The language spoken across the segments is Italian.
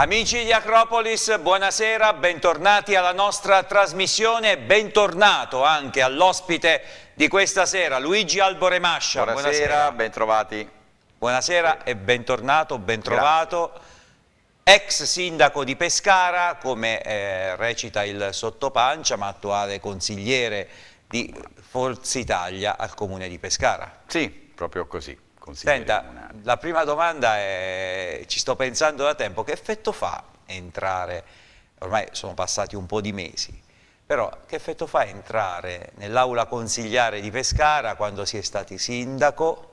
Amici di Acropolis, buonasera, bentornati alla nostra trasmissione, bentornato anche all'ospite di questa sera, Luigi Alboremascia. Buonasera, buonasera. bentrovati. Buonasera e bentornato, bentrovato. Grazie. Ex sindaco di Pescara, come eh, recita il sottopancia, ma attuale consigliere di Forza Italia al comune di Pescara. Sì, proprio così. Senta, comunale. la prima domanda è, ci sto pensando da tempo, che effetto fa entrare, ormai sono passati un po' di mesi, però che effetto fa entrare nell'aula consigliare di Pescara quando si è stati sindaco,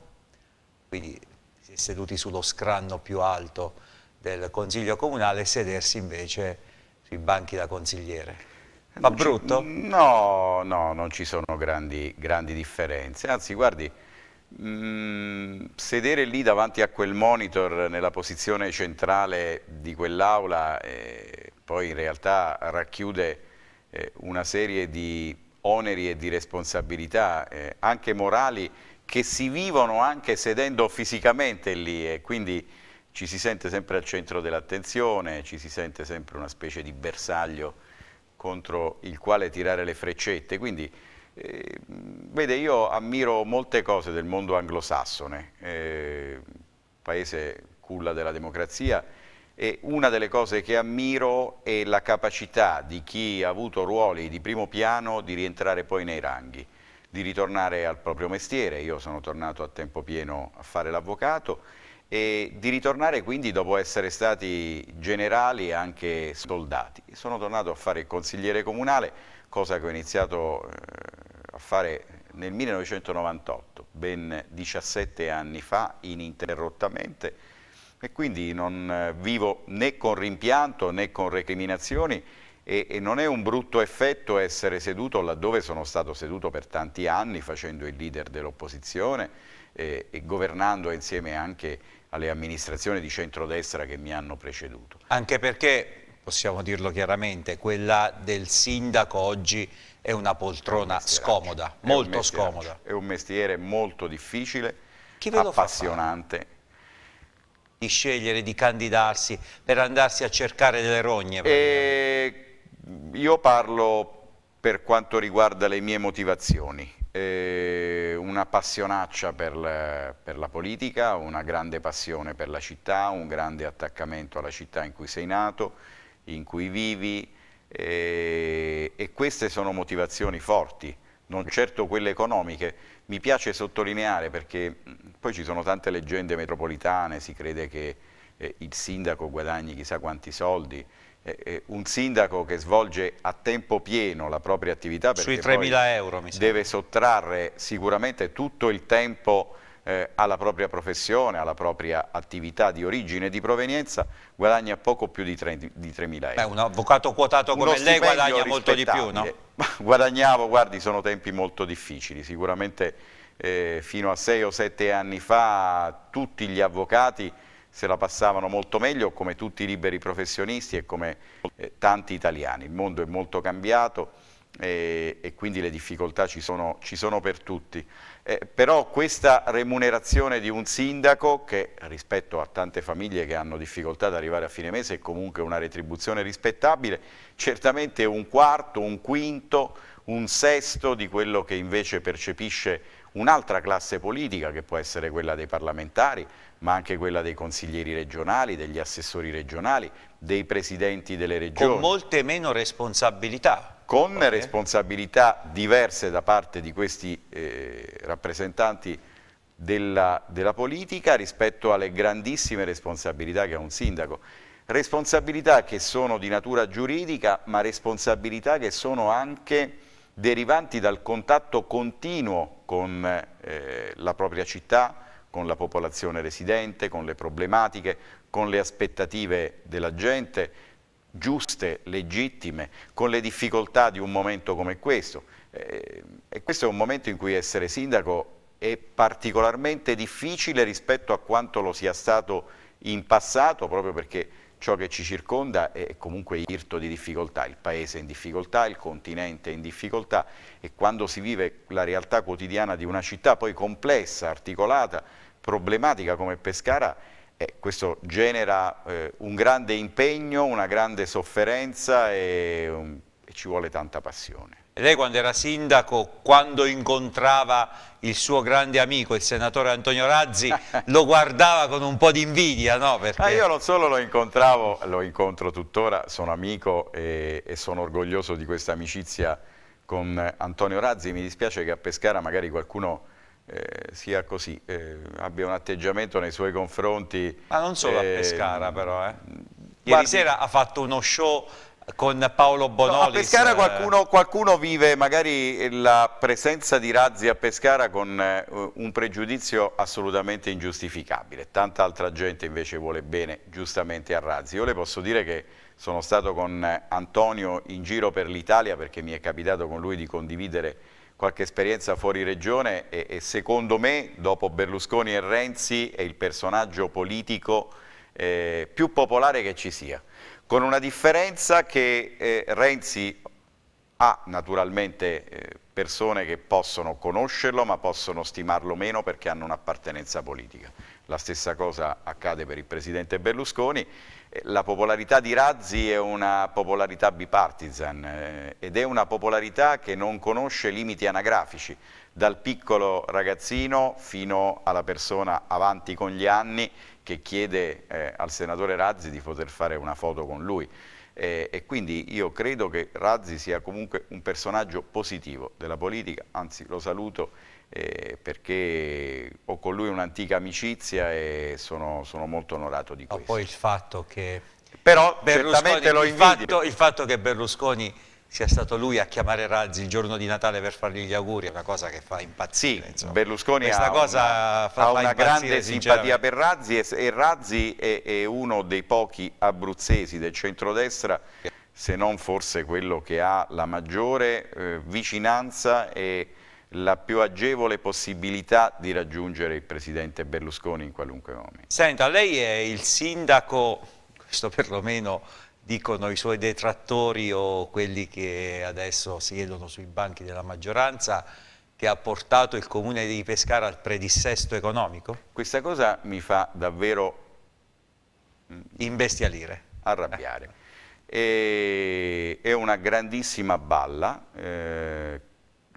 quindi si è seduti sullo scranno più alto del consiglio comunale e sedersi invece sui banchi da consigliere? Fa brutto? No, no, non ci sono grandi, grandi differenze, anzi guardi Mm, sedere lì davanti a quel monitor nella posizione centrale di quell'aula eh, poi in realtà racchiude eh, una serie di oneri e di responsabilità eh, anche morali che si vivono anche sedendo fisicamente lì e quindi ci si sente sempre al centro dell'attenzione, ci si sente sempre una specie di bersaglio contro il quale tirare le freccette, quindi eh, vede, io ammiro molte cose del mondo anglosassone, eh, paese culla della democrazia, e una delle cose che ammiro è la capacità di chi ha avuto ruoli di primo piano di rientrare poi nei ranghi, di ritornare al proprio mestiere. Io sono tornato a tempo pieno a fare l'avvocato e di ritornare quindi dopo essere stati generali e anche soldati. Sono tornato a fare consigliere comunale, cosa che ho iniziato... Eh, a fare nel 1998, ben 17 anni fa, ininterrottamente, e quindi non eh, vivo né con rimpianto né con recriminazioni e, e, non è un brutto effetto essere seduto laddove sono stato seduto per tanti anni facendo il leader dell'opposizione e, e governando insieme anche alle amministrazioni di centrodestra che mi hanno preceduto. Anche perché, possiamo dirlo chiaramente, quella del sindaco oggi è una poltrona è scomoda, è molto scomoda. È un mestiere molto difficile, appassionante. Di scegliere, di candidarsi per andarsi a cercare delle rogne. Eh, e... io parlo per quanto riguarda le mie motivazioni. Eh, una passionaccia per la, per la politica, una grande passione per la città, un grande attaccamento alla città in cui sei nato, in cui vivi, e, e queste sono motivazioni forti, non certo quelle economiche. Mi piace sottolineare perché poi ci sono tante leggende metropolitane, si crede che eh, il sindaco guadagni chissà quanti soldi, eh, eh, un sindaco che svolge a tempo pieno la propria attività sui 3.000 euro mi deve sottrarre sicuramente tutto il tempo eh, alla propria professione, alla propria attività di origine e di provenienza, guadagna poco più di, 3, di 3.000 euro. Beh, un avvocato quotato come lei guadagna molto di più, no? Guadagnavo, guardi, sono tempi molto difficili, sicuramente eh, fino a 6 o 7 anni fa tutti gli avvocati se la passavano molto meglio come tutti i liberi professionisti e come eh, tanti italiani. Il mondo è molto cambiato, e, e quindi le difficoltà ci sono, ci sono per tutti. Eh, però questa remunerazione di un sindaco che rispetto a tante famiglie che hanno difficoltà ad arrivare a fine mese è comunque una retribuzione rispettabile, certamente un quarto, un quinto, un sesto di quello che invece percepisce un'altra classe politica che può essere quella dei parlamentari, ma anche quella dei consiglieri regionali, degli assessori regionali, dei presidenti delle regioni. Con molte meno responsabilità con okay. responsabilità diverse da parte di questi eh, rappresentanti della, della politica rispetto alle grandissime responsabilità che ha un sindaco. Responsabilità che sono di natura giuridica, ma responsabilità che sono anche derivanti dal contatto continuo con eh, la propria città, con la popolazione residente, con le problematiche, con le aspettative della gente giuste, legittime, con le difficoltà di un momento come questo. Eh, e questo è un momento in cui essere sindaco è particolarmente difficile rispetto a quanto lo sia stato in passato, proprio perché ciò che ci circonda è comunque irto di difficoltà, il paese è in difficoltà, il continente è in difficoltà e quando si vive la realtà quotidiana di una città poi complessa, articolata, problematica come Pescara, e eh, questo genera eh, un grande impegno, una grande sofferenza e, um, e ci vuole tanta passione. lei quando era sindaco, quando incontrava il suo grande amico, il senatore Antonio Razzi, lo guardava con un po' di invidia, no? Perché... Ah, io non solo lo incontravo, lo incontro tuttora, sono amico e, e sono orgoglioso di questa amicizia con Antonio Razzi. Mi dispiace che a Pescara magari qualcuno eh, sia così, eh, abbia un atteggiamento nei suoi confronti. Ma non solo eh, a Pescara però, eh. Ieri sera ha fatto uno show con Paolo Bonolis. No, a Pescara eh. qualcuno, qualcuno, vive magari la presenza di razzi a Pescara con eh, un pregiudizio assolutamente ingiustificabile. Tanta altra gente invece vuole bene giustamente a razzi. Io le posso dire che sono stato con Antonio in giro per l'Italia perché mi è capitato con lui di condividere qualche esperienza fuori regione e, e, secondo me dopo Berlusconi e Renzi è il personaggio politico eh, più popolare che ci sia, con una differenza che eh, Renzi ha naturalmente eh, persone che possono conoscerlo ma possono stimarlo meno perché hanno un'appartenenza politica. La stessa cosa accade per il presidente Berlusconi. Eh, la popolarità di Razzi è una popolarità bipartisan eh, ed è una popolarità che non conosce limiti anagrafici, dal piccolo ragazzino fino alla persona avanti con gli anni che chiede eh, al senatore Razzi di poter fare una foto con lui. Eh, e quindi io credo che Razzi sia comunque un personaggio positivo della politica, anzi lo saluto eh, perché ho con lui un'antica amicizia e sono, sono, molto onorato di questo. Ma poi il fatto che... Però certamente lo Il fatto, il fatto che Berlusconi sia stato lui a chiamare Razzi il giorno di Natale per fargli gli auguri è una cosa che fa impazzire. Sì, insomma. Berlusconi ha una, fa, ha una grande simpatia per Razzi e, e Razzi è, è, uno dei pochi abruzzesi del centrodestra se non forse quello che ha la maggiore eh, vicinanza e la più agevole possibilità di raggiungere il presidente Berlusconi in qualunque momento. Senta, lei è il sindaco, questo perlomeno dicono i suoi detrattori o quelli che adesso siedono sui banchi della maggioranza, che ha portato il comune di Pescara al predissesto economico? Questa cosa mi fa davvero... Mm, Imbestialire. Arrabbiare. Eh. E, è una grandissima balla eh,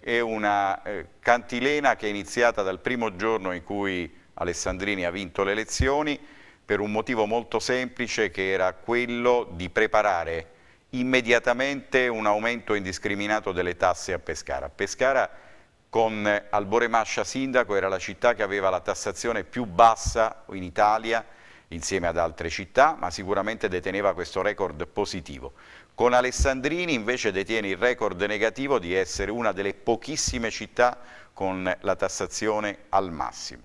è una eh, cantilena che è iniziata dal primo giorno in cui Alessandrini ha vinto le elezioni per un motivo molto semplice che era quello di preparare immediatamente un aumento indiscriminato delle tasse a Pescara. Pescara con Albore Mascia sindaco era la città che aveva la tassazione più bassa in Italia insieme ad altre città, ma sicuramente deteneva questo record positivo. Con Alessandrini invece detiene il record negativo di essere una delle pochissime città con la tassazione al massimo.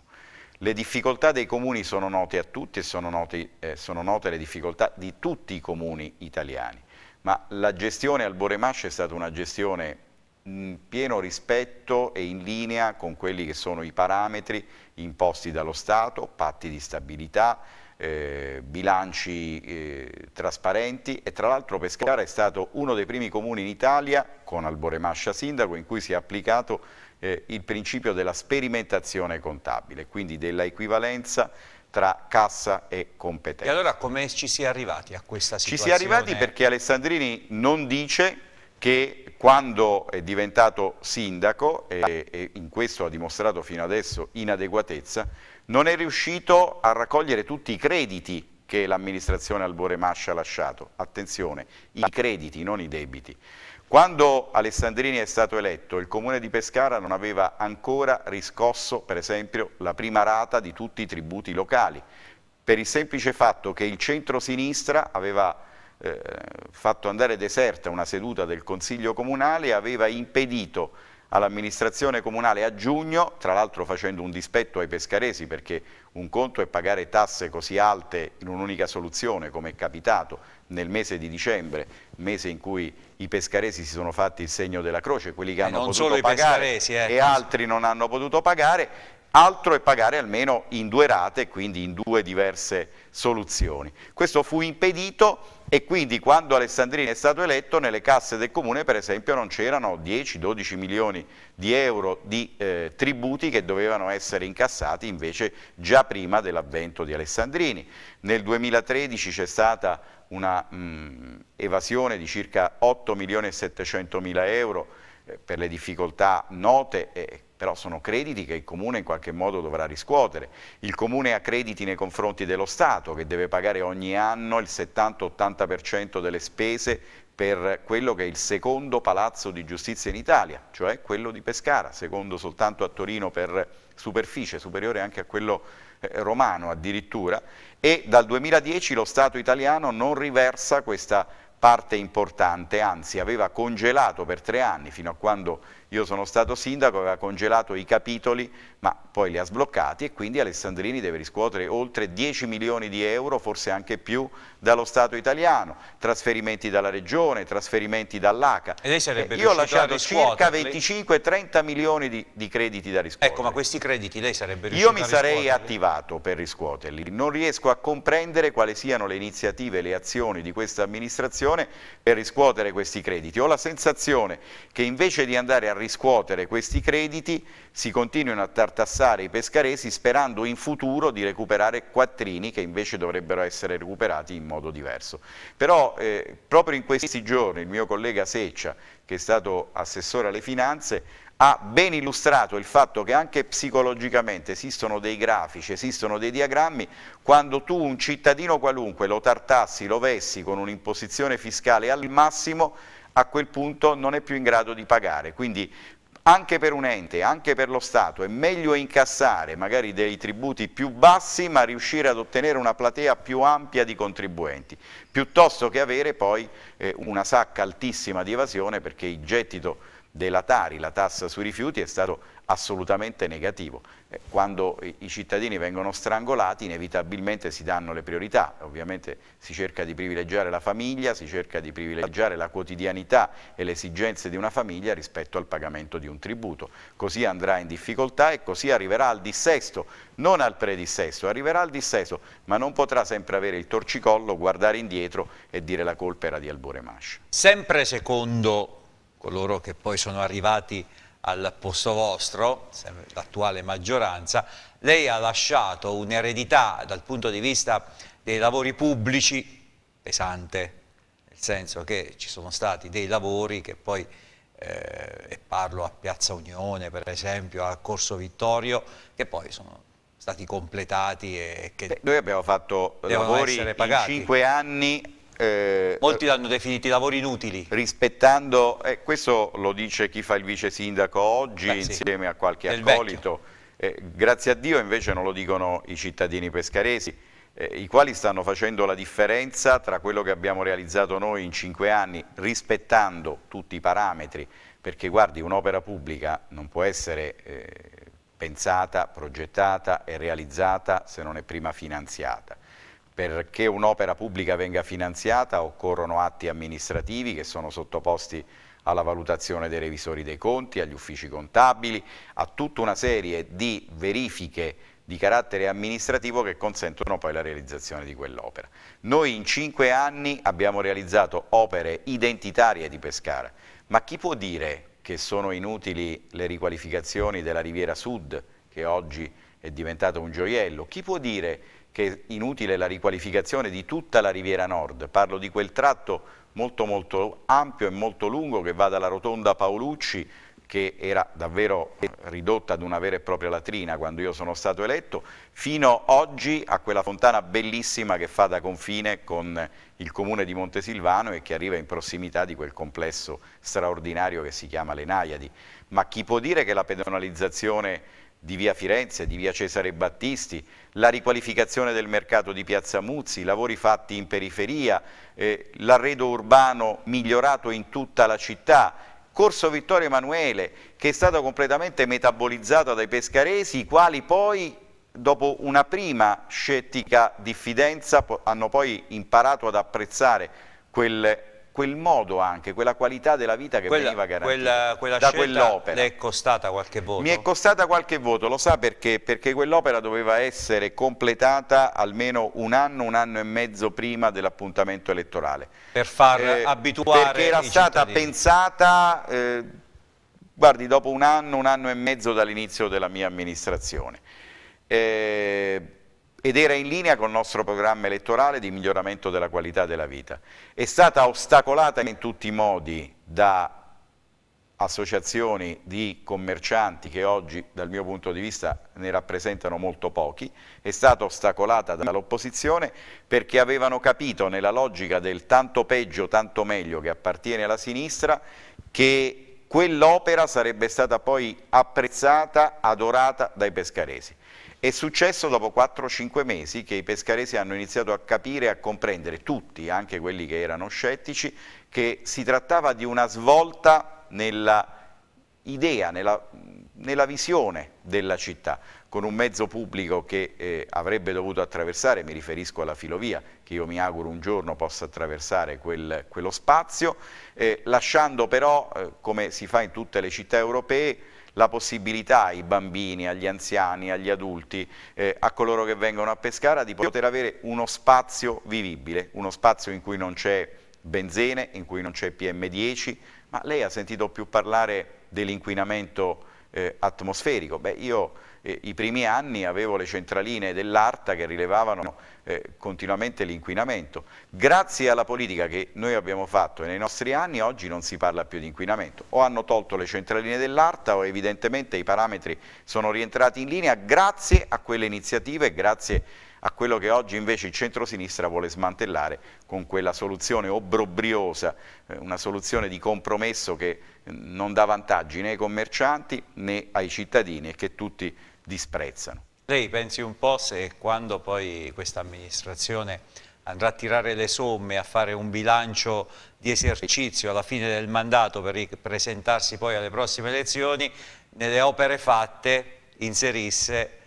Le difficoltà dei comuni sono note a tutti e sono, noti, eh, sono note le difficoltà di tutti i comuni italiani, ma la gestione al Boremasce è stata una gestione in pieno rispetto e in linea con quelli che sono i parametri imposti dallo Stato, patti di stabilità, eh, bilanci eh, trasparenti e tra l'altro Pescara è stato uno dei primi comuni in Italia, con Albore Mascia sindaco, in cui si è applicato eh, il principio della sperimentazione contabile, quindi della equivalenza tra cassa e competenza. E allora come ci si è arrivati a questa situazione? Ci si è arrivati perché Alessandrini non dice che quando è diventato sindaco, e, e, in questo ha dimostrato fino adesso inadeguatezza, non è riuscito a raccogliere tutti i crediti che l'amministrazione Albore Mascia ha lasciato. Attenzione, i crediti, non i debiti. Quando Alessandrini è stato eletto, il comune di Pescara non aveva ancora riscosso, per esempio, la prima rata di tutti i tributi locali, per il semplice fatto che il centro-sinistra aveva eh, fatto andare deserta una seduta del Consiglio Comunale aveva impedito all'amministrazione comunale a giugno, tra l'altro facendo un dispetto ai pescaresi perché un conto è pagare tasse così alte in un'unica soluzione come è capitato nel mese di dicembre, mese in cui i pescaresi si sono fatti il segno della croce, quelli che e eh, hanno potuto pagare eh. e altri non hanno potuto pagare altro è pagare almeno in due rate, quindi in due diverse soluzioni. Questo fu impedito e quindi quando Alessandrini è stato eletto nelle casse del comune per esempio non c'erano 10-12 milioni di euro di eh, tributi che dovevano essere incassati invece già prima dell'avvento di Alessandrini. Nel 2013 c'è stata una mh, mm, evasione di circa 8 milioni e 700 mila euro eh, per le difficoltà note eh, però sono crediti che il Comune in qualche modo dovrà riscuotere. Il Comune ha crediti nei confronti dello Stato che deve pagare ogni anno il 70-80% delle spese per quello che è il secondo palazzo di giustizia in Italia, cioè quello di Pescara, secondo soltanto a Torino per superficie, superiore anche a quello eh, romano addirittura, e dal 2010 lo Stato italiano non riversa questa parte importante, anzi aveva congelato per tre anni fino a quando io sono stato sindaco, aveva congelato i capitoli, ma poi li ha sbloccati e quindi Alessandrini deve riscuotere oltre 10 milioni di euro, forse anche più, dallo Stato italiano, trasferimenti dalla Regione, trasferimenti dall'ACA. lei sarebbe eh, io ho lasciato circa 25-30 milioni di, di, crediti da riscuotere. Ecco, ma questi crediti lei sarebbe riuscito Io mi sarei attivato per riscuoterli. Non riesco a comprendere quali siano le iniziative, le azioni di questa amministrazione per riscuotere questi crediti. Ho la sensazione che invece di andare a riscuotere questi crediti si continuino a tartassare i pescaresi sperando in futuro di recuperare quattrini che invece dovrebbero essere recuperati in modo modo diverso. Però eh, proprio in questi giorni il mio collega Seccia, che è stato assessore alle finanze, ha ben illustrato il fatto che anche psicologicamente esistono dei grafici, esistono dei diagrammi, quando tu un cittadino qualunque lo tartassi, lo vessi con un'imposizione fiscale al massimo, a quel punto non è più in grado di pagare. Quindi anche per un ente, anche per lo Stato, è meglio incassare magari dei tributi più bassi ma riuscire ad ottenere una platea più ampia di contribuenti, piuttosto che avere poi eh, una sacca altissima di evasione perché il gettito della Tari, la tassa sui rifiuti, è stato assolutamente negativo. Eh, quando i cittadini vengono strangolati inevitabilmente si danno le priorità, ovviamente si cerca di privilegiare la famiglia, si cerca di privilegiare la quotidianità e le esigenze di una famiglia rispetto al pagamento di un tributo. Così andrà in difficoltà e così arriverà al dissesto, non al predissesto, arriverà al dissesto, ma non potrà sempre avere il torcicollo, guardare indietro e dire la colpa era di Albore Mascia. Sempre secondo coloro che poi sono arrivati al posto vostro, l'attuale maggioranza, lei ha lasciato un'eredità dal punto di vista dei lavori pubblici pesante, nel senso che ci sono stati dei lavori che poi, eh, e parlo a Piazza Unione per esempio, a Corso Vittorio, che poi sono stati completati e che Beh, noi abbiamo fatto lavori in cinque anni eh, Molti l'hanno definito lavori inutili. Rispettando, eh, questo lo dice chi fa il vice sindaco oggi Beh, sì. insieme a qualche Del accolito, eh, grazie a Dio invece non lo dicono i cittadini pescaresi, eh, i quali stanno facendo la differenza tra quello che abbiamo realizzato noi in cinque anni, rispettando tutti i parametri, perché guardi un'opera pubblica non può essere eh, pensata, progettata e realizzata se non è prima finanziata. Perché un'opera pubblica venga finanziata occorrono atti amministrativi che sono sottoposti alla valutazione dei revisori dei conti, agli uffici contabili, a tutta una serie di verifiche di carattere amministrativo che consentono poi la realizzazione di quell'opera. Noi in cinque anni abbiamo realizzato opere identitarie di Pescara, ma chi può dire che sono inutili le riqualificazioni della Riviera Sud, che oggi è diventato un gioiello? Chi può dire che è inutile la riqualificazione di tutta la Riviera Nord, parlo di quel tratto molto molto ampio e molto lungo che va dalla rotonda Paolucci che era davvero ridotta ad una vera e propria latrina quando io sono stato eletto, fino oggi a quella fontana bellissima che fa da confine con il comune di Montesilvano e che arriva in prossimità di quel complesso straordinario che si chiama le Naiadi. Ma chi può dire che la pedonalizzazione di via Firenze, di via Cesare Battisti, la riqualificazione del mercato di piazza Muzzi, i lavori fatti in periferia, eh, l'arredo urbano migliorato in tutta la città, Corso Vittorio Emanuele che è stata completamente metabolizzata dai pescaresi, i quali poi dopo una prima scettica diffidenza hanno poi imparato ad apprezzare quel quel modo anche, quella qualità della vita che quella, veniva garantita quella, quella da quell'opera. Le è costata qualche voto? Mi è costata qualche voto, lo sa perché? Perché quell'opera doveva essere completata almeno un anno, un anno e mezzo prima dell'appuntamento elettorale. Per far eh, abituare Perché era stata cittadini. pensata, eh, guardi, dopo un anno, un anno e mezzo dall'inizio della mia amministrazione. Eh, ed era in linea con il nostro programma elettorale di miglioramento della qualità della vita. È stata ostacolata in tutti i modi da associazioni di commercianti che oggi dal mio punto di vista ne rappresentano molto pochi, è stata ostacolata dall'opposizione perché avevano capito nella logica del tanto peggio tanto meglio che appartiene alla sinistra che quell'opera sarebbe stata poi apprezzata, adorata dai pescaresi. È successo dopo 4-5 mesi che i pescaresi hanno iniziato a capire e a comprendere, tutti, anche quelli che erano scettici, che si trattava di una svolta nella idea, nella, nella visione della città, con un mezzo pubblico che eh, avrebbe dovuto attraversare, mi riferisco alla filovia, che io mi auguro un giorno possa attraversare quel, quello spazio, eh, lasciando però, eh, come si fa in tutte le città europee, la possibilità ai bambini, agli anziani, agli adulti, eh, a coloro che vengono a Pescara di poter avere uno spazio vivibile, uno spazio in cui non c'è benzene, in cui non c'è PM10, ma lei ha sentito più parlare dell'inquinamento eh, atmosferico. Beh, io eh, i primi anni avevo le centraline dell'ARTA che rilevavano eh, continuamente l'inquinamento. Grazie alla politica che noi abbiamo fatto nei nostri anni oggi non si parla più di inquinamento. O hanno tolto le centraline dell'ARTA o evidentemente i parametri sono rientrati in linea grazie a quelle iniziative, grazie a quello che oggi invece il centrosinistra vuole smantellare con quella soluzione obbrobriosa, eh, una soluzione di compromesso che eh, non dà vantaggi né ai commercianti né ai cittadini e che tutti disprezzano. Lei pensi un po' se quando poi questa amministrazione andrà a tirare le somme, a fare un bilancio di esercizio alla fine del mandato per presentarsi poi alle prossime elezioni, nelle opere fatte inserisse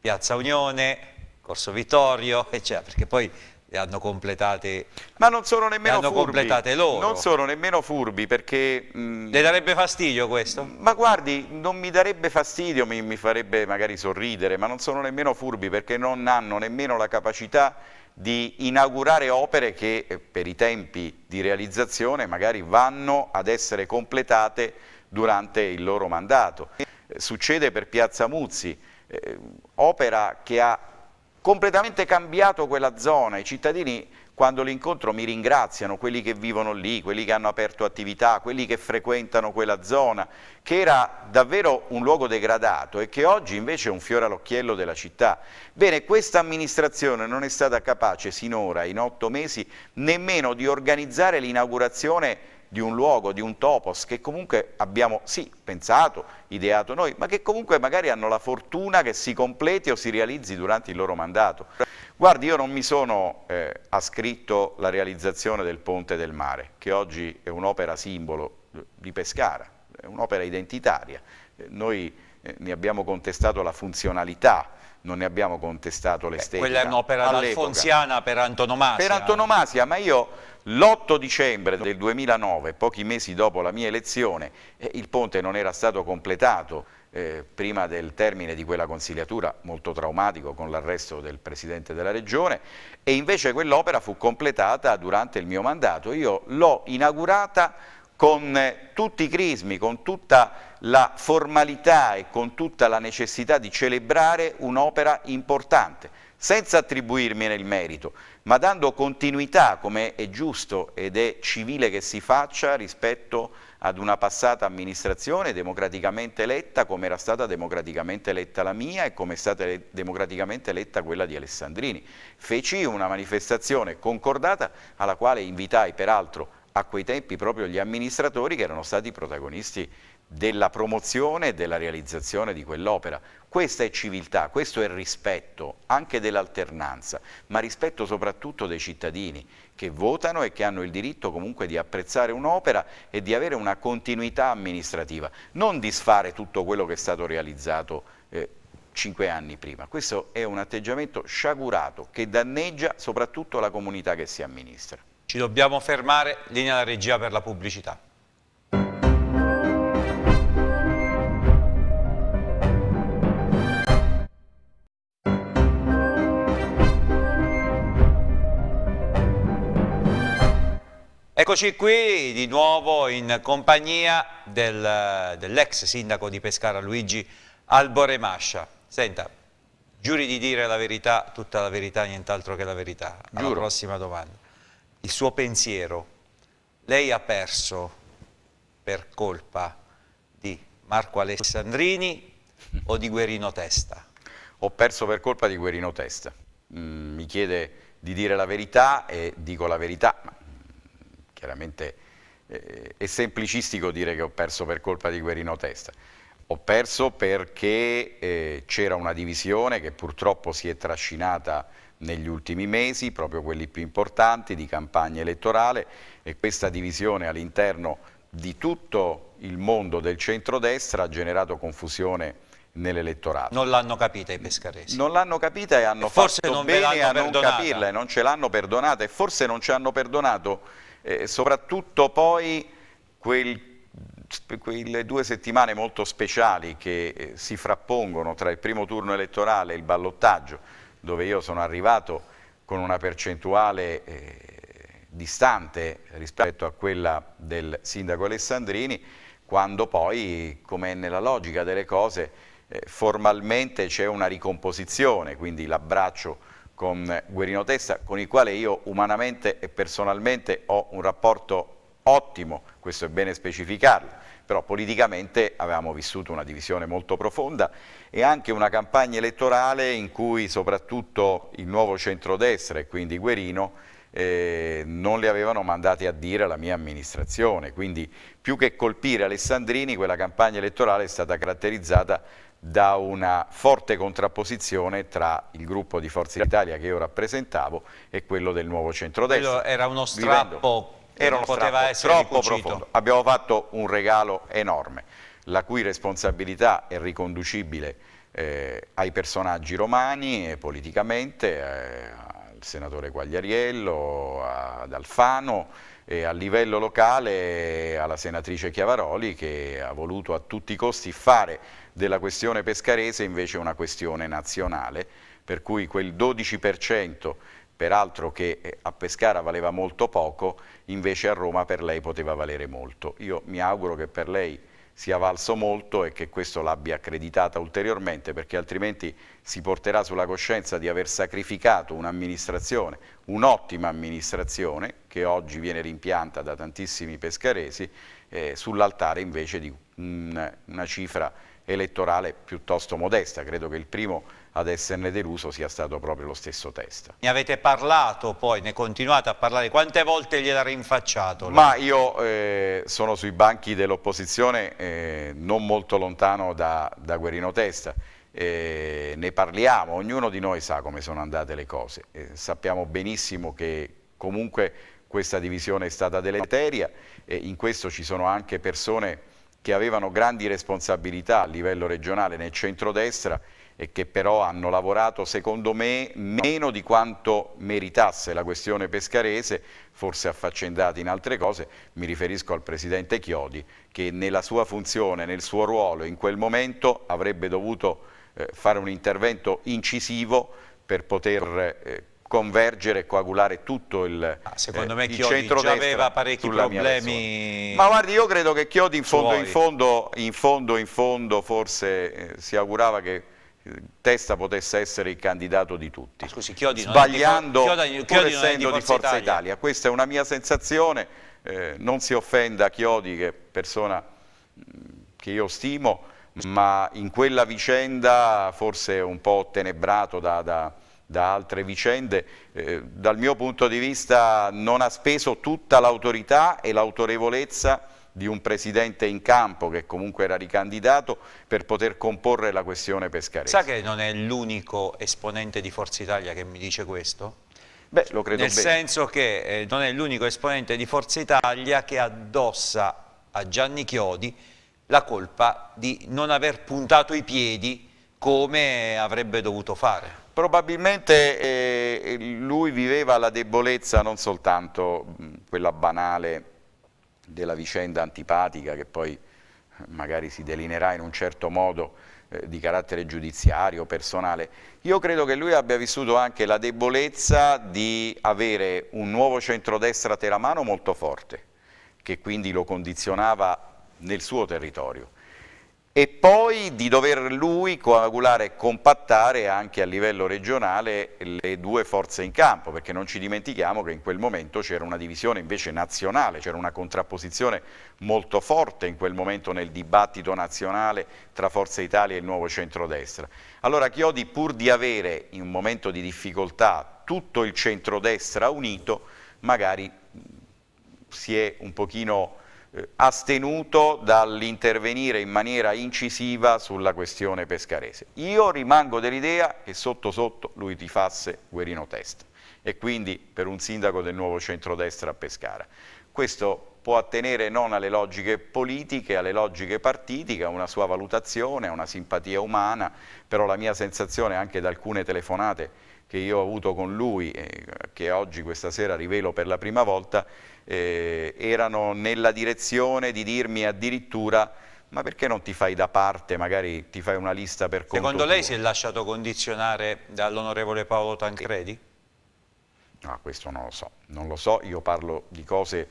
Piazza Unione, Corso Vittorio, eccetera, perché poi le hanno completate ma non sono nemmeno furbi non sono nemmeno furbi perché mh, mm, le darebbe fastidio questo? ma guardi non mi darebbe fastidio mi, mi farebbe magari sorridere ma non sono nemmeno furbi perché non hanno nemmeno la capacità di inaugurare opere che eh, per i tempi di realizzazione magari vanno ad essere completate durante il loro mandato. Eh, succede per Piazza Muzzi, eh, opera che ha completamente cambiato quella zona, i cittadini quando li incontro mi ringraziano, quelli che vivono lì, quelli che hanno aperto attività, quelli che frequentano quella zona, che era davvero un luogo degradato e che oggi invece è un fiore all'occhiello della città. Bene, questa amministrazione non è stata capace sinora, in otto mesi, nemmeno di organizzare l'inaugurazione di un luogo, di un topos che comunque abbiamo sì pensato, ideato noi, ma che comunque magari hanno la fortuna che si completi o si realizzi durante il loro mandato. Guardi, io non mi sono eh, ascritto la realizzazione del Ponte del Mare, che oggi è un'opera simbolo eh, di Pescara, è un'opera identitaria. Eh, noi eh, ne abbiamo contestato la funzionalità, non ne abbiamo contestato l'estetica. Quella è un'opera d'Alfonsiana per antonomasia. Per antonomasia, ma io l'8 dicembre del 2009, pochi mesi dopo la mia elezione, eh, il ponte non era stato completato eh, prima del termine di quella consigliatura molto traumatico con l'arresto del Presidente della Regione e invece quell'opera fu completata durante il mio mandato. Io l'ho inaugurata con eh, tutti i crismi, con tutta la formalità e con tutta la necessità di celebrare un'opera importante senza attribuirmene il merito, ma dando continuità, come è giusto ed è civile che si faccia rispetto ad una passata amministrazione democraticamente eletta come era stata democraticamente eletta la mia e come è stata democraticamente eletta quella di Alessandrini. Feci una manifestazione concordata alla quale invitai peraltro a quei tempi proprio gli amministratori che erano stati protagonisti della promozione e della realizzazione di quell'opera. Questa è civiltà, questo è rispetto anche dell'alternanza, ma rispetto soprattutto dei cittadini che votano e che hanno il diritto comunque di apprezzare un'opera e di avere una continuità amministrativa, non disfare tutto quello che è stato realizzato eh, cinque anni prima. Questo è un atteggiamento sciagurato che danneggia soprattutto la comunità che si amministra. Ci dobbiamo fermare, linea la regia per la pubblicità. Eccoci qui di nuovo in compagnia del, dell'ex sindaco di Pescara Luigi Alboremascia. Senta, giuri di dire la verità, tutta la verità, nient'altro che la verità. Alla Giuro. prossima domanda. Il suo pensiero, lei ha perso per colpa di Marco Alessandrini o di Guerino Testa? Ho perso per colpa di Guerino Testa. Mm, mi chiede di dire la verità e dico la verità, ma chiaramente eh, è semplicistico dire che ho perso per colpa di Guerino Testa. Ho perso perché eh, c'era una divisione che purtroppo si è trascinata negli ultimi mesi, proprio quelli più importanti di campagna elettorale e questa divisione all'interno di tutto il mondo del centrodestra ha generato confusione nell'elettorato. Non l'hanno capita i pescaresi. Non l'hanno capita e hanno e forse fatto non bene a non capirla e non ce l'hanno perdonata e forse non ci hanno perdonato eh, soprattutto poi quel, quelle due settimane molto speciali che eh, si frappongono tra il primo turno elettorale e il ballottaggio, dove io sono arrivato con una percentuale eh, distante rispetto a quella del sindaco Alessandrini, quando poi, come è nella logica delle cose, eh, formalmente c'è una ricomposizione, quindi l'abbraccio con eh, Guerino Testa, con il quale io umanamente e personalmente ho un rapporto ottimo, questo è bene specificarlo, però politicamente avevamo vissuto una divisione molto profonda e anche una campagna elettorale in cui soprattutto il nuovo centrodestra e quindi Guerino eh, non le avevano mandati a dire alla mia amministrazione, quindi più che colpire Alessandrini quella campagna elettorale è stata caratterizzata da una forte contrapposizione tra il gruppo di Forza Italia che io rappresentavo e quello del nuovo centrodestra. Quello era uno strappo era uno poteva essere troppo ricucito. profondo. Abbiamo fatto un regalo enorme, la cui responsabilità è riconducibile eh, ai personaggi romani politicamente, eh, al senatore Quagliariello, ad Alfano e a livello locale alla senatrice Chiavaroli che ha voluto a tutti i costi fare della questione pescarese invece è una questione nazionale, per cui quel 12% peraltro che eh, a Pescara valeva molto poco, invece a Roma per lei poteva valere molto. Io mi auguro che per lei sia valso molto e che questo l'abbia accreditata ulteriormente perché altrimenti si porterà sulla coscienza di aver sacrificato un'amministrazione, un'ottima amministrazione che oggi viene rimpianta da tantissimi pescaresi eh, sull'altare invece di un, una cifra elettorale piuttosto modesta. Credo che il primo ad esserne deluso sia stato proprio lo stesso Testa. Ne avete parlato poi, ne continuate a parlare, quante volte gliel'ha rinfacciato? Lei? Ma io eh, sono sui banchi dell'opposizione eh, non molto lontano da, da Guerino Testa, eh, ne parliamo, ognuno di noi sa come sono andate le cose, eh, sappiamo benissimo che comunque questa divisione è stata deleteria, e in questo ci sono anche persone che avevano grandi responsabilità a livello regionale nel centrodestra e che però hanno lavorato secondo me meno di quanto meritasse la questione pescarese, forse affaccendati in altre cose, mi riferisco al Presidente Chiodi che nella sua funzione, nel suo ruolo in quel momento avrebbe dovuto eh, fare un intervento incisivo per poter eh, convergere e coagulare tutto il, ah, Secondo eh, me eh, Chiodi già aveva parecchi problemi. Ma guardi, io credo che Chiodi in fondo, in fondo, in fondo, in fondo forse eh, si augurava che eh, Testa potesse essere il candidato di tutti. Ma scusi, Chiodi sbagliando non è di, Chiodi, Chiodi non è di Forza, di Forza Italia. Italia. Questa è una mia sensazione, eh, non si offenda Chiodi che è persona mm, che io stimo, ma in quella vicenda forse un po' tenebrato da, da da altre vicende, eh, dal mio punto di vista non ha speso tutta l'autorità e l'autorevolezza di un presidente in campo che comunque era ricandidato per poter comporre la questione pescarese. Sa che non è l'unico esponente di Forza Italia che mi dice questo? Beh, lo credo Nel bene. senso che eh, non è l'unico esponente di Forza Italia che addossa a Gianni Chiodi la colpa di non aver puntato i piedi come avrebbe dovuto fare. Probabilmente eh, eh, lui viveva la debolezza non soltanto quella banale della vicenda antipatica che poi eh, magari si delinerà in un certo modo eh, di carattere giudiziario, personale. Io credo che lui abbia vissuto anche la debolezza di avere un nuovo centrodestra teramano molto forte, che quindi lo condizionava nel suo territorio e poi di dover lui coagulare e compattare anche a livello regionale le due forze in campo, perché non ci dimentichiamo che in quel momento c'era una divisione invece nazionale, c'era una contrapposizione molto forte in quel momento nel dibattito nazionale tra Forza Italia e il nuovo centrodestra. Allora Chiodi, pur di avere in un momento di difficoltà tutto il centrodestra unito, magari si è un pochino eh, astenuto dall'intervenire in maniera incisiva sulla questione pescarese. Io rimango dell'idea che sotto sotto lui tifasse Guerino Testa e quindi per un sindaco del nuovo centrodestra a Pescara. Questo può attenere non alle logiche politiche, alle logiche partitiche, a una sua valutazione, a una simpatia umana, però la mia sensazione anche da alcune telefonate che io ho avuto con lui e che oggi questa sera rivelo per la prima volta eh, erano nella direzione di dirmi addirittura ma perché non ti fai da parte, magari ti fai una lista per conto Secondo lei tuo. si è lasciato condizionare dall'onorevole Paolo Tancredi? No, questo non lo so, non lo so, io parlo di cose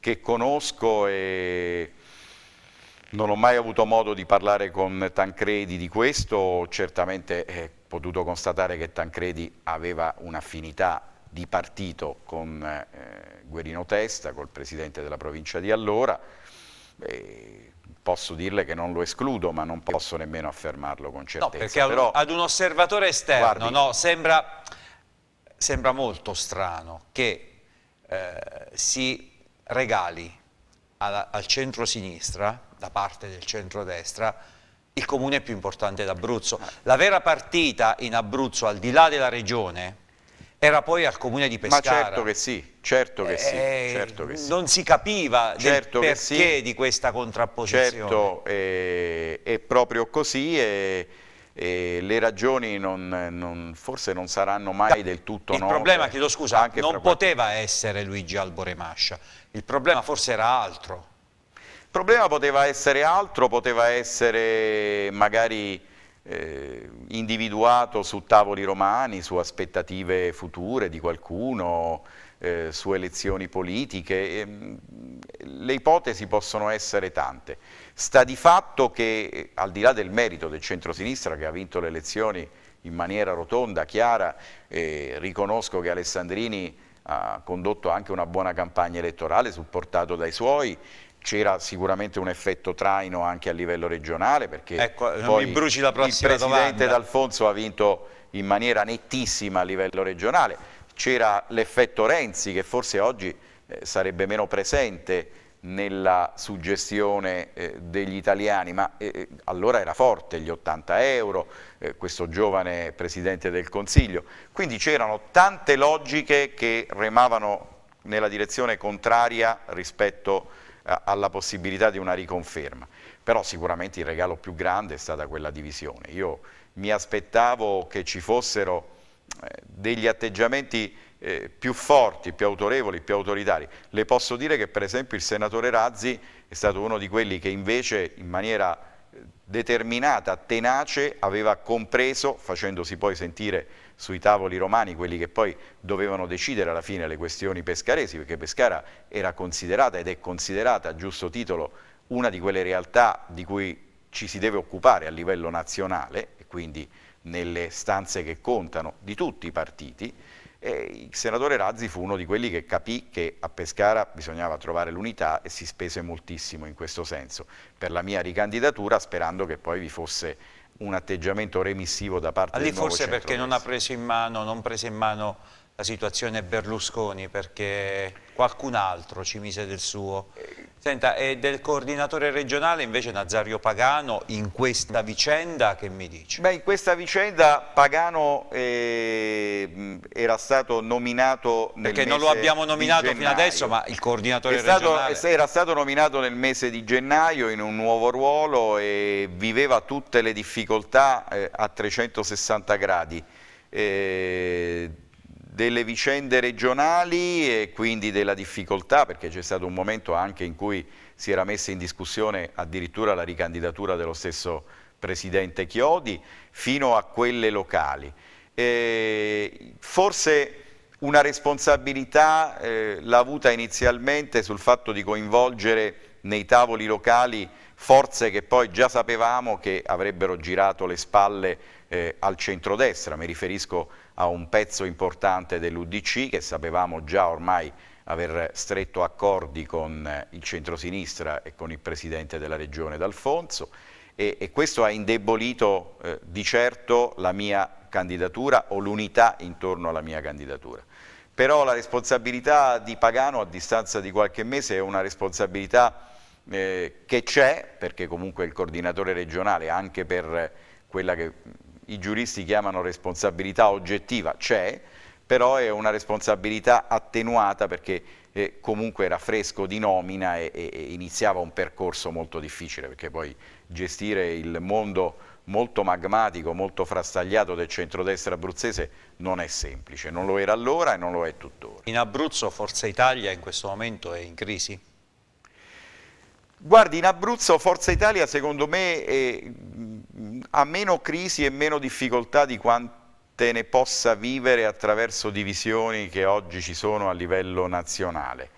che conosco e non ho mai avuto modo di parlare con Tancredi di questo, certamente è eh, potuto constatare che Tancredi aveva un'affinità di partito con eh, Guerino Testa, col presidente della provincia di allora. Eh, posso dirle che non lo escludo, ma non posso nemmeno affermarlo con certezza. No, perché Però, ad un osservatore esterno guardi, no, sembra, sembra, molto strano che eh, si regali alla, al centro-sinistra, da parte del centro-destra, il comune più importante d'Abruzzo. Eh. La vera partita in Abruzzo, al di là della regione, era poi al comune di Pescara. Ma certo che sì, certo che, eh, sì, certo che sì. Non si capiva certo perché sì. di questa contrapposizione. Certo, eh, è proprio così e, e le ragioni non, non, forse non saranno mai del tutto note. Il problema, chiedo scusa, anche non poteva qualche... essere Luigi Alboremascia, il problema forse era altro. Il problema poteva essere altro, poteva essere magari eh, individuato su tavoli romani, su aspettative future di qualcuno, eh, su elezioni politiche. Ehm, le ipotesi possono essere tante. Sta di fatto che, eh, al di là del merito del centrosinistra che ha vinto le elezioni in maniera rotonda, chiara, eh, riconosco che Alessandrini ha condotto anche una buona campagna elettorale supportato dai suoi, c'era sicuramente un effetto traino anche a livello regionale perché ecco, poi mi bruci la prossima il presidente D'Alfonso ha vinto in maniera nettissima a livello regionale c'era l'effetto Renzi che forse oggi eh, sarebbe meno presente nella suggestione eh, degli italiani, ma eh, eh allora era forte gli 80 euro, eh, questo giovane Presidente del Consiglio, quindi c'erano tante logiche che remavano nella direzione contraria rispetto a alla possibilità di una riconferma. Però sicuramente il regalo più grande è stata quella divisione. Io mi aspettavo che ci fossero eh, degli atteggiamenti eh, più forti, più autorevoli, più autoritari. Le posso dire che per esempio il senatore Razzi è stato uno di quelli che invece in maniera eh, determinata, tenace, aveva compreso, facendosi poi sentire sui tavoli romani quelli che poi dovevano decidere alla fine le questioni pescaresi, perché Pescara era considerata ed è considerata a giusto titolo una di quelle realtà di cui ci si deve occupare a livello nazionale, e quindi nelle stanze che contano di tutti i partiti, e il senatore Razzi fu uno di quelli che capì che a Pescara bisognava trovare l'unità e si spese moltissimo in questo senso per la mia ricandidatura sperando che poi vi fosse un atteggiamento remissivo da parte Lì del Lì forse perché non ha preso in mano, non preso in mano la situazione Berlusconi perché qualcun altro ci mise del suo. Senta, e del coordinatore regionale invece Nazario Pagano in questa vicenda che mi dice? Beh, in questa vicenda Pagano eh, era stato nominato nel Perché non lo abbiamo nominato fino adesso, ma il coordinatore stato, regionale... Era stato nominato nel mese di gennaio in un nuovo ruolo e viveva tutte le difficoltà eh, a 360 gradi. Eh, delle vicende regionali e quindi della difficoltà, perché c'è stato un momento anche in cui si era messa in discussione addirittura la ricandidatura dello stesso Presidente Chiodi, fino a quelle locali. E forse una responsabilità eh, l'ha avuta inizialmente sul fatto di coinvolgere nei tavoli locali forze che poi già sapevamo che avrebbero girato le spalle eh, al centrodestra, mi riferisco a a un pezzo importante dell'Udc che sapevamo già ormai aver stretto accordi con eh, il centrosinistra e con il presidente della regione D'Alfonso e, e, questo ha indebolito eh, di certo la mia candidatura o l'unità intorno alla mia candidatura. Però la responsabilità di Pagano a distanza di qualche mese è una responsabilità eh, che c'è, perché comunque il coordinatore regionale, anche per eh, quella che i giuristi chiamano responsabilità oggettiva, c'è, però è una responsabilità attenuata perché eh, comunque era fresco di nomina e, e, e, iniziava un percorso molto difficile perché poi gestire il mondo molto magmatico, molto frastagliato del centrodestra abruzzese non è semplice, non lo era allora e non lo è tuttora. In Abruzzo Forza Italia in questo momento è in crisi? Guardi, in Abruzzo Forza Italia secondo me eh, ha meno crisi e meno difficoltà di quante ne possa vivere attraverso divisioni che oggi ci sono a livello nazionale.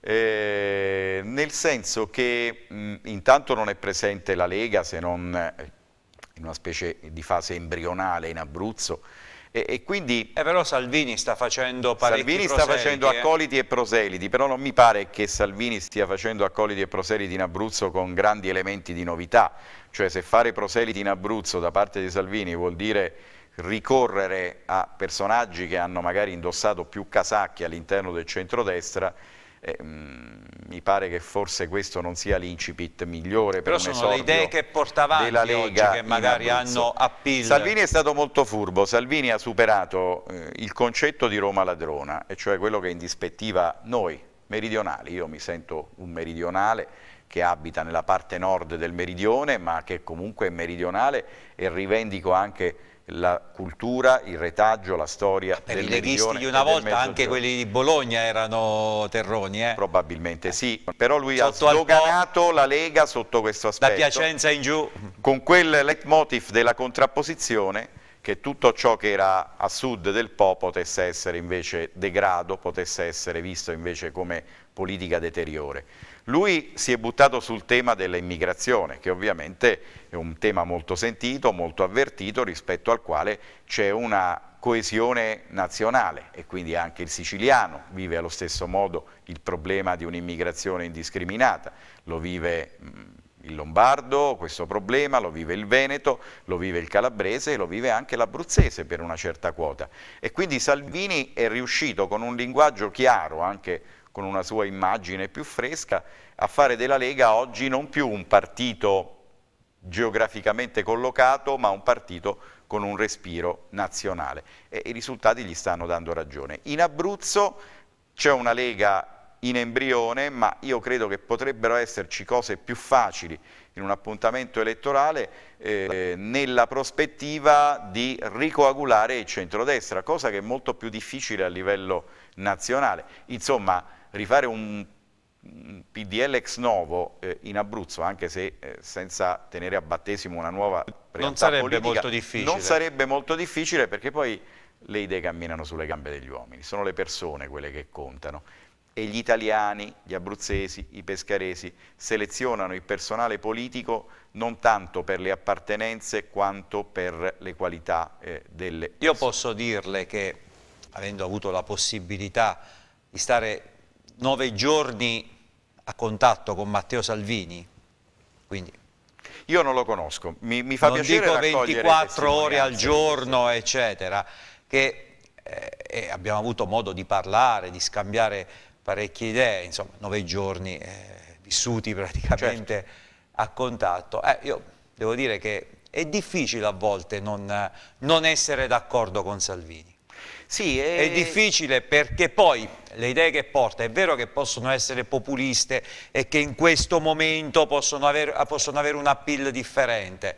Eh, nel senso che mh, intanto non è presente la Lega se non eh, in una specie di fase embrionale in Abruzzo, e, e quindi... Eh però Salvini sta facendo parecchi Salvini sta facendo eh? accoliti e proseliti, però non mi pare che Salvini stia facendo accoliti e proseliti in Abruzzo con grandi elementi di novità. Cioè se fare proseliti in Abruzzo da parte di Salvini vuol dire ricorrere a personaggi che hanno magari indossato più casacchi all'interno del centrodestra eh, mm, mi pare che forse questo non sia l'incipit migliore per Però sono le idee che porta avanti della che magari hanno appeal. Salvini è stato molto furbo, Salvini ha superato eh, il concetto di Roma ladrona, e cioè quello che indispettiva noi meridionali, io mi sento un meridionale che abita nella parte nord del meridione ma che comunque è meridionale e rivendico anche la cultura, il retaggio, la storia Ma ah, per del i leghisti di una volta anche quelli di Bologna erano terroni eh? probabilmente sì però lui sotto ha sloganato la Lega sotto questo aspetto da Piacenza in giù con quel leitmotiv della contrapposizione che tutto ciò che era a sud del Po potesse essere invece degrado, potesse essere visto invece come politica deteriore. Lui si è buttato sul tema dell'immigrazione, che ovviamente è un tema molto sentito, molto avvertito, rispetto al quale c'è una coesione nazionale e quindi anche il siciliano vive allo stesso modo il problema di un'immigrazione indiscriminata, lo vive mm, il lombardo questo problema, lo vive il veneto, lo vive il calabrese e lo vive anche l'abruzzese per una certa quota. E quindi Salvini è riuscito con un linguaggio chiaro, anche con una sua immagine più fresca, a fare della Lega oggi non più un partito geograficamente collocato, ma un partito con un respiro nazionale. E i risultati gli stanno dando ragione. In Abruzzo c'è una Lega in embrione, ma io credo che potrebbero esserci cose più facili in un appuntamento elettorale eh, nella prospettiva di ricoagulare il centrodestra, cosa che è molto più difficile a livello nazionale. Insomma, rifare un PDL ex novo eh, in Abruzzo, anche se eh, senza tenere a battesimo una nuova realtà non sarebbe politica, molto difficile. non sarebbe molto difficile perché poi le idee camminano sulle gambe degli uomini, sono le persone quelle che contano e gli italiani, gli abruzzesi, i pescaresi selezionano il personale politico non tanto per le appartenenze quanto per le qualità eh, delle persone. Io posso dirle che avendo avuto la possibilità di stare nove giorni a contatto con Matteo Salvini, quindi io non lo conosco, mi, mi fa non piacere dico 24 ore al giorno, eccetera, che eh, abbiamo avuto modo di parlare, di scambiare parecchie idee, insomma, nove giorni eh, vissuti praticamente certo. a contatto. Eh, io devo dire che è difficile a volte non, non essere d'accordo con Salvini. Sì, è... è eh, difficile perché poi le idee che porta, è vero che possono essere populiste e che in questo momento possono, aver, possono avere un appeal differente,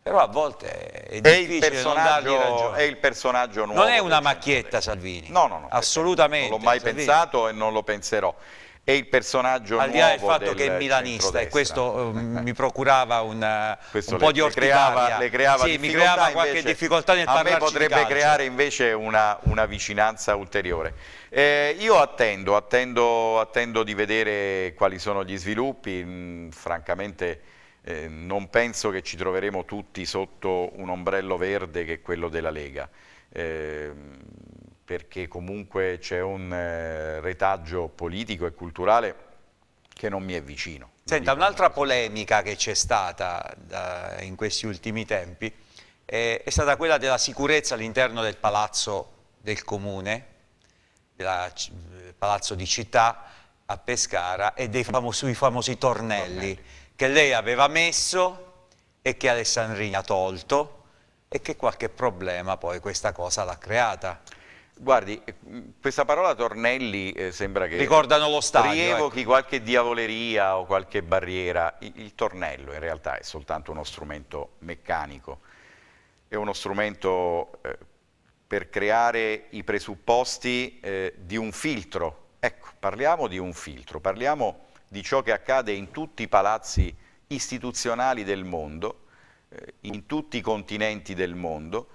però a volte è difficile non dargli ragione. È il personaggio nuovo. Non è una macchietta Salvini. No, no, no. Assolutamente. Non l'ho mai Salvini. pensato e non lo penserò è il personaggio al di là del fatto che è milanista e questo eh, mi procurava un, questo un po' di orticaria le creava, sì, mi creava qualche invece, difficoltà nel parlare a me potrebbe creare invece una, una vicinanza ulteriore eh, io attendo, attendo, attendo di vedere quali sono gli sviluppi mh, mm, francamente eh, non penso che ci troveremo tutti sotto un ombrello verde che è quello della Lega eh, perché comunque c'è un eh, retaggio politico e culturale che non mi è vicino. Senta, un'altra polemica che c'è stata da, in questi ultimi tempi eh, è stata quella della sicurezza all'interno del palazzo del comune, del eh, palazzo di città a Pescara e dei famos sui famosi tornelli, tornelli che lei aveva messo e che Alessandrini ha tolto e che qualche problema poi questa cosa l'ha creata. Guardi, eh, mm, questa parola tornelli eh, sembra che... Ricordano lo stadio. Rievochi ecco. qualche diavoleria o qualche barriera. Il, tornello in realtà è soltanto uno strumento meccanico. È uno strumento eh, per creare i presupposti di un filtro. Ecco, parliamo di un filtro, parliamo di ciò che accade in tutti i palazzi istituzionali del mondo, in tutti i continenti del mondo,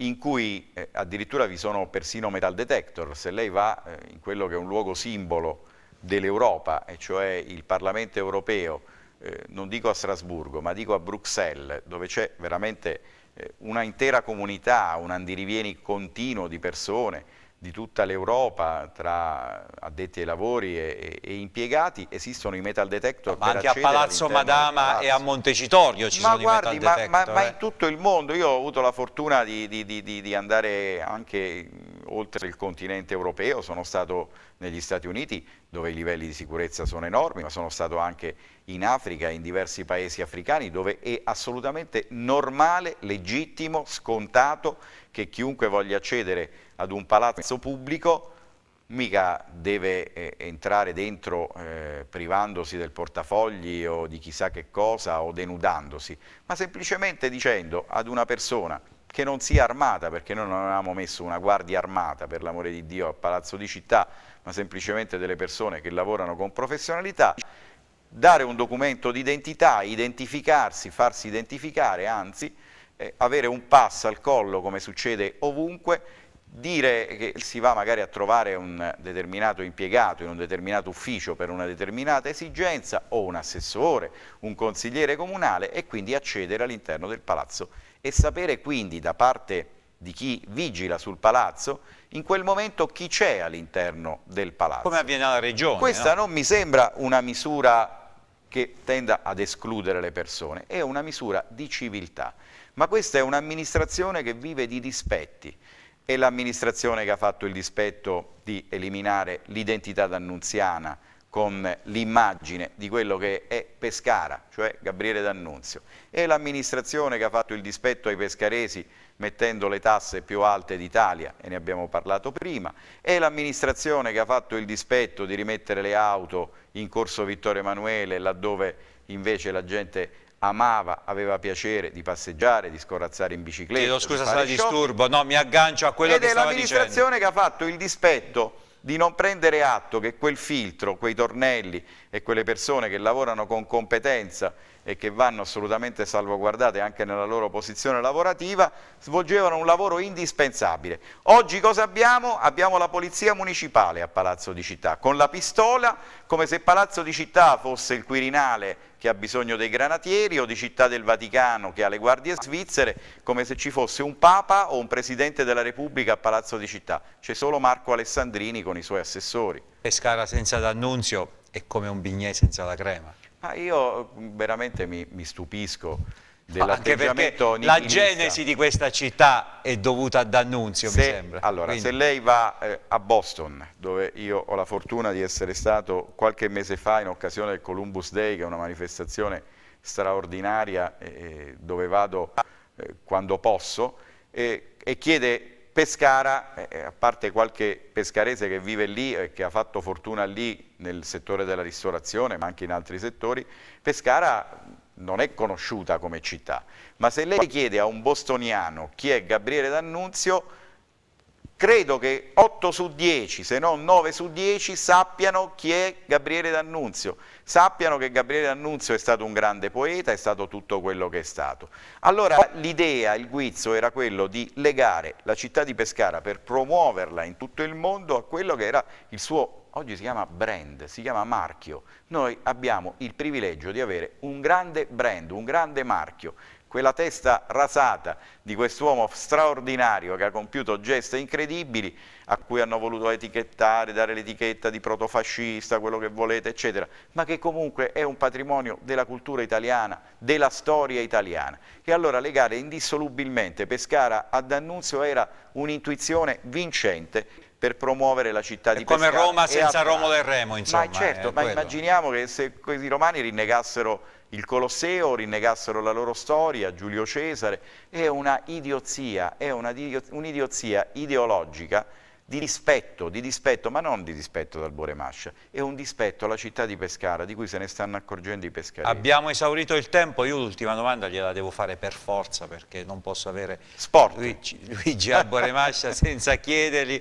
in cui eh, addirittura vi sono persino metal detector, se lei va eh, in quello che è un luogo simbolo dell'Europa, e cioè il Parlamento europeo, eh, non dico a Strasburgo, ma dico a Bruxelles, dove c'è veramente eh, una intera comunità, un andirivieni continuo di persone, di tutta l'Europa tra addetti ai lavori e, e, impiegati esistono i metal detector ma anche a Palazzo Madama e a Montecitorio ci ma sono guardi, i metal detector ma, ma, eh. ma, in tutto il mondo io ho avuto la fortuna di, di, di, di, andare anche oltre il continente europeo sono stato negli Stati Uniti dove i livelli di sicurezza sono enormi ma sono stato anche in Africa in diversi paesi africani dove è assolutamente normale legittimo scontato che chiunque voglia accedere ad un palazzo pubblico mica deve eh, entrare dentro eh, privandosi del portafogli o di chissà che cosa o denudandosi, ma semplicemente dicendo ad una persona che non sia armata, perché noi non avevamo messo una guardia armata, per l'amore di Dio, a Palazzo di Città, ma semplicemente delle persone che lavorano con professionalità, dare un documento d'identità, identificarsi, farsi identificare, anzi, eh, avere un pass al collo come succede ovunque, Dire che si va magari a trovare un determinato impiegato in un determinato ufficio per una determinata esigenza o un assessore, un consigliere comunale e quindi accedere all'interno del palazzo e sapere quindi da parte di chi vigila sul palazzo, in quel momento chi c'è all'interno del palazzo. Come avviene alla regione. Questa no? non mi sembra una misura che tenda ad escludere le persone, è una misura di civiltà, ma questa è un'amministrazione che vive di dispetti, è l'amministrazione che ha fatto il dispetto di eliminare l'identità d'annunziana con l'immagine di quello che è Pescara, cioè Gabriele D'Annunzio. È l'amministrazione che ha fatto il dispetto ai pescaresi mettendo le tasse più alte d'Italia, e ne abbiamo parlato prima. È l'amministrazione che ha fatto il dispetto di rimettere le auto in corso Vittorio Emanuele, laddove invece la gente amava, aveva piacere di passeggiare, di scorazzare in bicicletta. Chiedo scusa se la disturbo, no, mi aggancio a quello Ed che stava dicendo. Ed è l'amministrazione che ha fatto il dispetto di non prendere atto che quel filtro, quei tornelli e quelle persone che lavorano con competenza e che vanno assolutamente salvaguardate anche nella loro posizione lavorativa, svolgevano un lavoro indispensabile. Oggi cosa abbiamo? Abbiamo la polizia municipale a Palazzo di Città, con la pistola, come se Palazzo di Città fosse il Quirinale che ha bisogno dei granatieri o di Città del Vaticano che ha le guardie svizzere, come se ci fosse un Papa o un Presidente della Repubblica a Palazzo di Città. C'è solo Marco Alessandrini con i suoi assessori. Pescara senza D'Annunzio è come un bignè senza la crema. Ma io mm, veramente mi, mi stupisco dell'atteggiamento La genesi di questa città è dovuta ad Annunzio, mi sembra. Allora, Quindi. se lei va eh, a Boston, dove io ho la fortuna di essere stato qualche mese fa in occasione del Columbus Day, che è una manifestazione straordinaria eh, eh dove vado eh, quando posso, e chiede Pescara, eh, eh, a parte qualche pescarese che vive lì e eh, che ha fatto fortuna lì nel settore della ristorazione, ma anche in altri settori, Pescara non è conosciuta come città, ma se lei chiede a un bostoniano chi è Gabriele D'Annunzio, credo che 8 su 10, se non 9 su 10, sappiano chi è Gabriele D'Annunzio, sappiano che Gabriele D'Annunzio è stato un grande poeta, è stato tutto quello che è stato. Allora l'idea, il guizzo era quello di legare la città di Pescara per promuoverla in tutto il mondo a quello che era il suo, oggi si chiama brand, si chiama marchio. Noi abbiamo il privilegio di avere un grande brand, un grande marchio quella testa rasata di quest'uomo straordinario che ha compiuto gesti incredibili, a cui hanno voluto etichettare, dare l'etichetta di protofascista, quello che volete, eccetera, ma che comunque è un patrimonio della cultura italiana, della storia italiana. E allora legare indissolubilmente Pescara a D'Annunzio era un'intuizione vincente per promuovere la città è di Pescara. Come Roma senza Roma del Remo, insomma. Ma certo, ma quello. immaginiamo che se questi romani rinnegassero il Colosseo, rinnegassero la loro storia, Giulio Cesare, è una idiozia, è un'idiozia ideologica di dispetto, di dispetto, ma non di dispetto dal Boremascia, è un dispetto alla città di Pescara, di cui se ne stanno accorgendo i pescari. Abbiamo esaurito il tempo, io l'ultima domanda gliela devo fare per forza, perché non posso avere Sport. Luigi, Luigi al Boremascia senza chiedergli,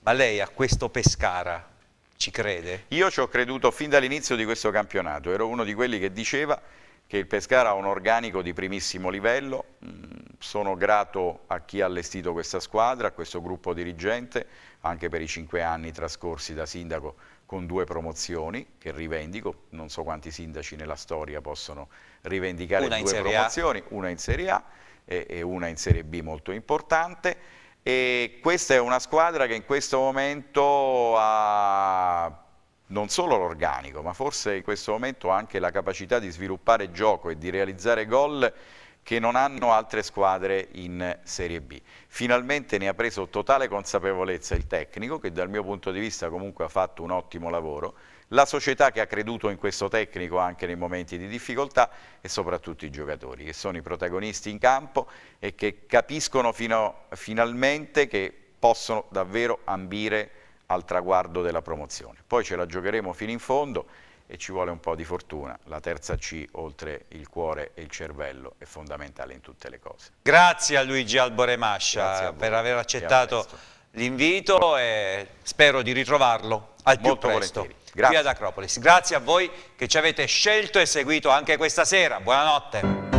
ma lei a questo Pescara ci crede? Io ci ho creduto fin dall'inizio di questo campionato, ero uno di quelli che diceva che il Pescara ha un organico di primissimo livello, mm, sono grato a chi ha allestito questa squadra, a questo gruppo dirigente, anche per i cinque anni trascorsi da sindaco con due promozioni che rivendico, non so quanti sindaci nella storia possono rivendicare una due promozioni, una in Serie A e, e una in Serie B molto importante e questa è una squadra che in questo momento ha non solo l'organico ma forse in questo momento ha anche la capacità di sviluppare gioco e di realizzare gol che non hanno altre squadre in Serie B. Finalmente ne ha preso totale consapevolezza il tecnico che dal mio punto di vista comunque ha fatto un ottimo lavoro la società che ha creduto in questo tecnico anche nei momenti di difficoltà e soprattutto i giocatori che sono i protagonisti in campo e che capiscono fino, finalmente che possono davvero ambire al traguardo della promozione. Poi ce la giocheremo fino in fondo e ci vuole un po' di fortuna. La terza C, oltre il cuore e il cervello, è fondamentale in tutte le cose. Grazie a Luigi Alboremascia Grazie per aver accettato l'invito e spero di ritrovarlo al Molto più presto qui ad Acropolis. Grazie a voi che ci avete scelto e seguito anche questa sera. Buonanotte.